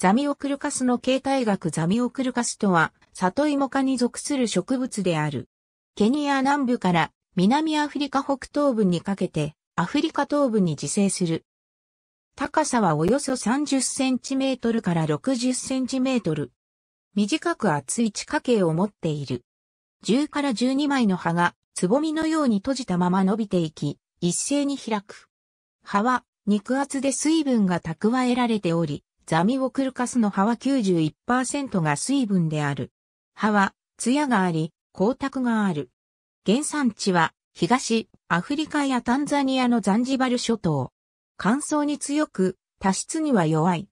ザミオクルカスの形態学ザミオクルカスとは、里芋科に属する植物である。ケニア南部から南アフリカ北東部にかけて、アフリカ東部に自生する。高さはおよそ30センチメートルから60センチメートル。短く厚い地下茎を持っている。10から12枚の葉が、つぼみのように閉じたまま伸びていき、一斉に開く。葉は、肉厚で水分が蓄えられており、ザミオクルカスの葉は91%が水分である。葉は、艶があり、光沢がある。原産地は、東、アフリカやタンザニアのザンジバル諸島。乾燥に強く、多湿には弱い。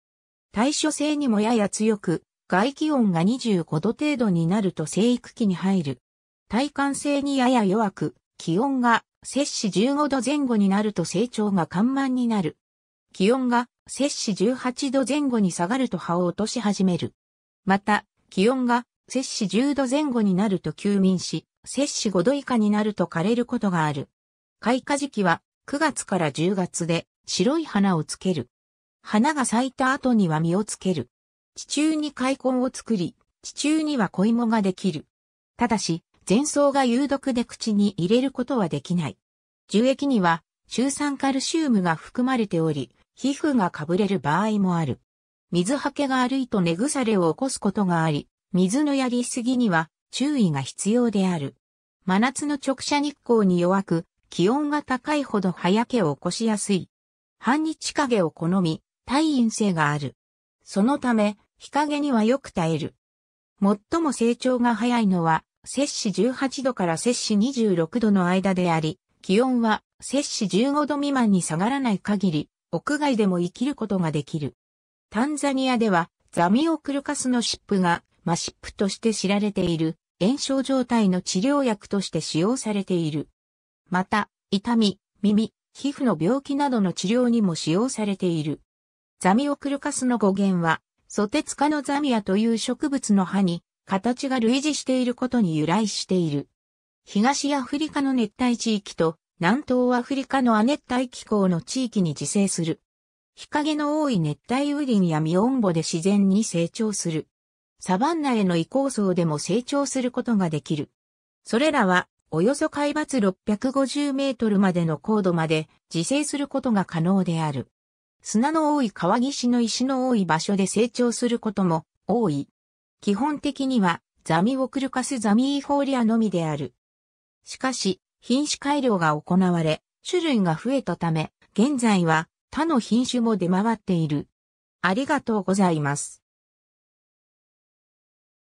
対処性にもやや強く、外気温が25度程度になると生育期に入る。体感性にやや弱く、気温が摂氏15度前後になると成長が緩慢になる。気温が摂氏18度前後に下がると葉を落とし始める。また、気温が摂氏10度前後になると休眠し、摂氏5度以下になると枯れることがある。開花時期は9月から10月で白い花をつける。花が咲いた後には実をつける。地中に開根を作り、地中には小芋ができる。ただし、前奏が有毒で口に入れることはできない。樹液には、中酸カルシウムが含まれており、皮膚がかぶれる場合もある。水はけが悪いと根腐れを起こすことがあり、水のやりすぎには注意が必要である。真夏の直射日光に弱く、気温が高いほど早けを起こしやすい。半日陰を好み、耐陰性がある。そのため、日陰にはよく耐える。最も成長が早いのは、摂氏18度から摂氏26度の間であり、気温は摂氏15度未満に下がらない限り、屋外でも生きることができる。タンザニアでは、ザミオクルカスの湿布が、マシップとして知られている、炎症状態の治療薬として使用されている。また、痛み、耳、皮膚の病気などの治療にも使用されている。ザミオクルカスの語源は、ソテツカノザミアという植物の葉に、形が類似していることに由来している。東アフリカの熱帯地域と南東アフリカの亜熱帯気候の地域に自生する。日陰の多い熱帯雨林やミオンボで自然に成長する。サバンナへの移行層でも成長することができる。それらは、およそ海抜650メートルまでの高度まで自生することが可能である。砂の多い川岸の石の多い場所で成長することも多い。基本的にはザミオクルカスザミーフォーリアのみである。しかし、品種改良が行われ、種類が増えたため、現在は他の品種も出回っている。ありがとうございます。